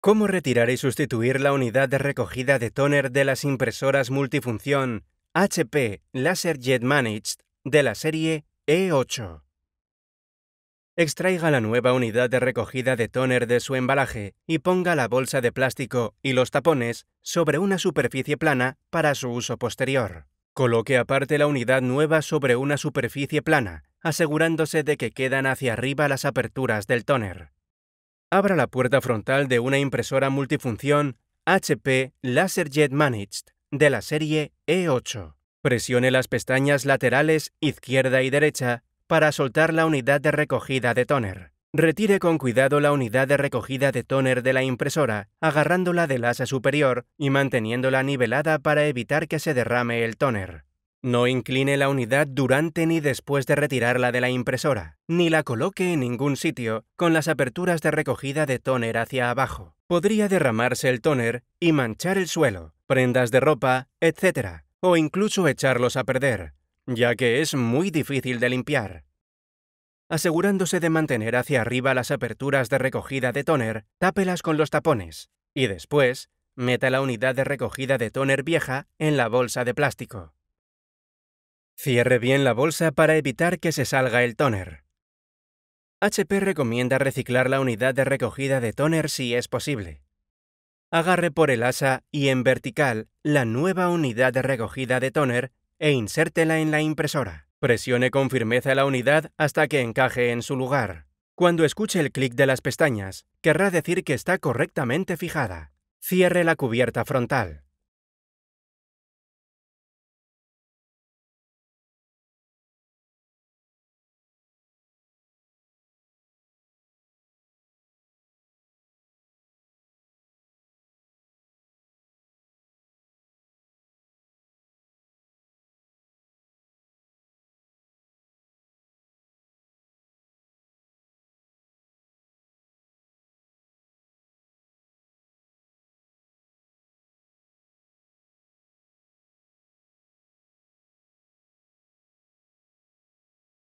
¿Cómo retirar y sustituir la unidad de recogida de tóner de las impresoras multifunción HP LaserJet Managed de la serie E8? Extraiga la nueva unidad de recogida de tóner de su embalaje y ponga la bolsa de plástico y los tapones sobre una superficie plana para su uso posterior. Coloque aparte la unidad nueva sobre una superficie plana, asegurándose de que quedan hacia arriba las aperturas del tóner. Abra la puerta frontal de una impresora multifunción HP LaserJet Managed de la serie E8. Presione las pestañas laterales izquierda y derecha para soltar la unidad de recogida de tóner. Retire con cuidado la unidad de recogida de tóner de la impresora, agarrándola del asa superior y manteniéndola nivelada para evitar que se derrame el tóner. No incline la unidad durante ni después de retirarla de la impresora, ni la coloque en ningún sitio con las aperturas de recogida de tóner hacia abajo. Podría derramarse el tóner y manchar el suelo, prendas de ropa, etc., o incluso echarlos a perder, ya que es muy difícil de limpiar. Asegurándose de mantener hacia arriba las aperturas de recogida de tóner, tápelas con los tapones y después, meta la unidad de recogida de tóner vieja en la bolsa de plástico. Cierre bien la bolsa para evitar que se salga el tóner. HP recomienda reciclar la unidad de recogida de tóner si es posible. Agarre por el asa y en vertical la nueva unidad de recogida de tóner e insértela en la impresora. Presione con firmeza la unidad hasta que encaje en su lugar. Cuando escuche el clic de las pestañas, querrá decir que está correctamente fijada. Cierre la cubierta frontal.